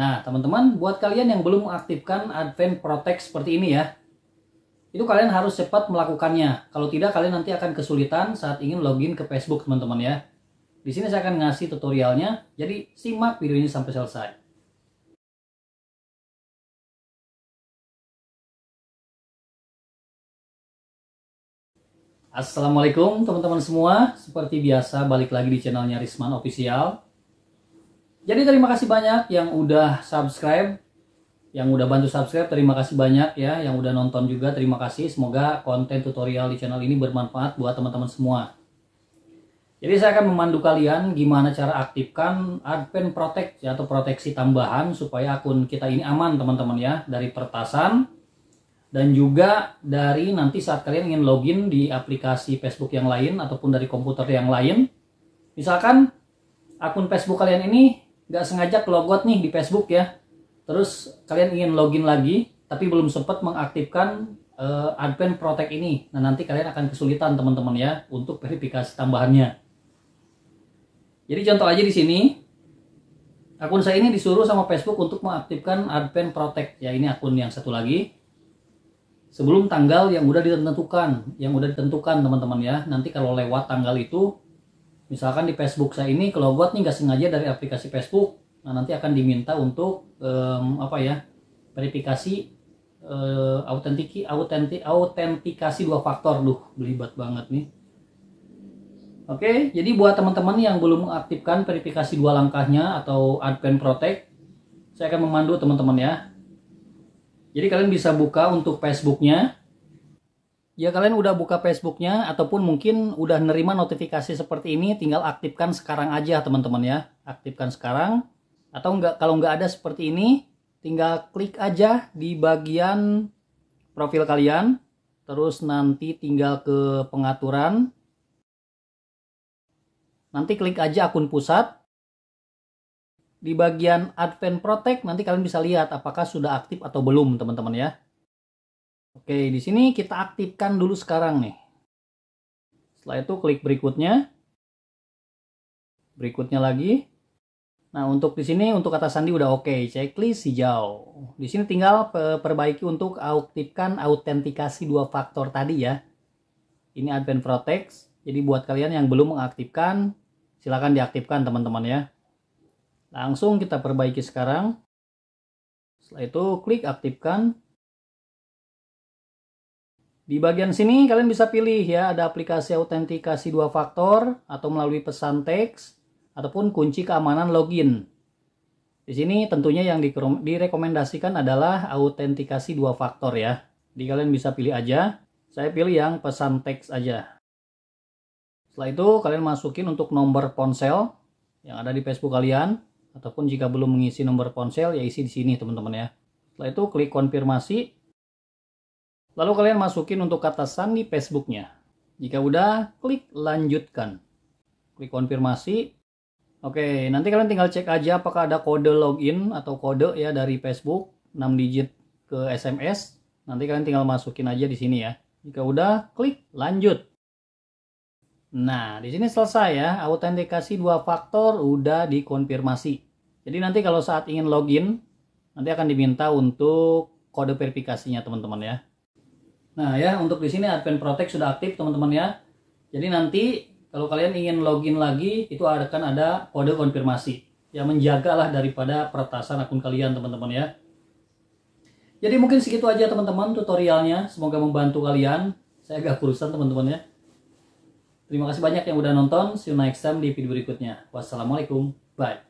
Nah, teman-teman, buat kalian yang belum mengaktifkan Advent Protect seperti ini ya, itu kalian harus cepat melakukannya. Kalau tidak, kalian nanti akan kesulitan saat ingin login ke Facebook, teman-teman ya. Di sini saya akan ngasih tutorialnya, jadi simak video ini sampai selesai. Assalamualaikum teman-teman semua, seperti biasa balik lagi di channelnya Risman Official. Jadi terima kasih banyak yang udah subscribe, yang udah bantu subscribe, terima kasih banyak ya, yang udah nonton juga terima kasih. Semoga konten tutorial di channel ini bermanfaat buat teman-teman semua. Jadi saya akan memandu kalian gimana cara aktifkan Advent Protect atau proteksi tambahan supaya akun kita ini aman teman-teman ya dari pertasan dan juga dari nanti saat kalian ingin login di aplikasi Facebook yang lain ataupun dari komputer yang lain. Misalkan akun Facebook kalian ini nggak sengaja kelogot nih di Facebook ya terus kalian ingin login lagi tapi belum sempat mengaktifkan uh, Advent Protect ini nah nanti kalian akan kesulitan teman-teman ya untuk verifikasi tambahannya jadi contoh aja di sini akun saya ini disuruh sama Facebook untuk mengaktifkan Advent Protect ya ini akun yang satu lagi sebelum tanggal yang udah ditentukan yang udah ditentukan teman-teman ya nanti kalau lewat tanggal itu misalkan di Facebook saya ini kalau buat nih nggak sengaja dari aplikasi Facebook nah nanti akan diminta untuk um, apa ya verifikasi uh, autentik autentikasi dua faktor duh berlibat banget nih oke okay, jadi buat teman-teman yang belum mengaktifkan verifikasi dua langkahnya atau advent protect saya akan memandu teman-teman ya jadi kalian bisa buka untuk Facebooknya Ya kalian udah buka Facebooknya ataupun mungkin udah nerima notifikasi seperti ini tinggal aktifkan sekarang aja teman-teman ya. Aktifkan sekarang atau enggak kalau nggak ada seperti ini tinggal klik aja di bagian profil kalian terus nanti tinggal ke pengaturan nanti klik aja akun pusat di bagian Advent Protect nanti kalian bisa lihat apakah sudah aktif atau belum teman-teman ya Oke, di sini kita aktifkan dulu sekarang nih. Setelah itu klik berikutnya. Berikutnya lagi. Nah, untuk di sini untuk kata sandi udah oke, okay. checklist hijau. Di sini tinggal perbaiki untuk aktifkan autentikasi dua faktor tadi ya. Ini Advent Protect. Jadi buat kalian yang belum mengaktifkan, silakan diaktifkan teman-teman ya. Langsung kita perbaiki sekarang. Setelah itu klik aktifkan. Di bagian sini kalian bisa pilih ya, ada aplikasi autentikasi dua faktor atau melalui pesan teks ataupun kunci keamanan login. Di sini tentunya yang direkomendasikan adalah autentikasi dua faktor ya. Jadi kalian bisa pilih aja. Saya pilih yang pesan teks aja. Setelah itu kalian masukin untuk nomor ponsel yang ada di Facebook kalian ataupun jika belum mengisi nomor ponsel ya isi di sini teman-teman ya. Setelah itu klik konfirmasi Lalu kalian masukin untuk kata sandi Facebooknya. Jika udah, klik lanjutkan. Klik konfirmasi. Oke, nanti kalian tinggal cek aja apakah ada kode login atau kode ya dari Facebook 6 digit ke SMS. Nanti kalian tinggal masukin aja di sini ya. Jika udah, klik lanjut. Nah, di sini selesai ya. Autentikasi dua faktor udah dikonfirmasi. Jadi nanti kalau saat ingin login, nanti akan diminta untuk kode verifikasinya teman-teman ya. Nah ya untuk di sini Advent Protect sudah aktif teman-teman ya. Jadi nanti kalau kalian ingin login lagi itu akan ada kode konfirmasi. Ya menjagalah daripada peretasan akun kalian teman-teman ya. Jadi mungkin segitu aja teman-teman tutorialnya. Semoga membantu kalian. Saya agak kurusan teman-teman ya. Terima kasih banyak yang udah nonton. See you next time di video berikutnya. Wassalamualaikum. Bye.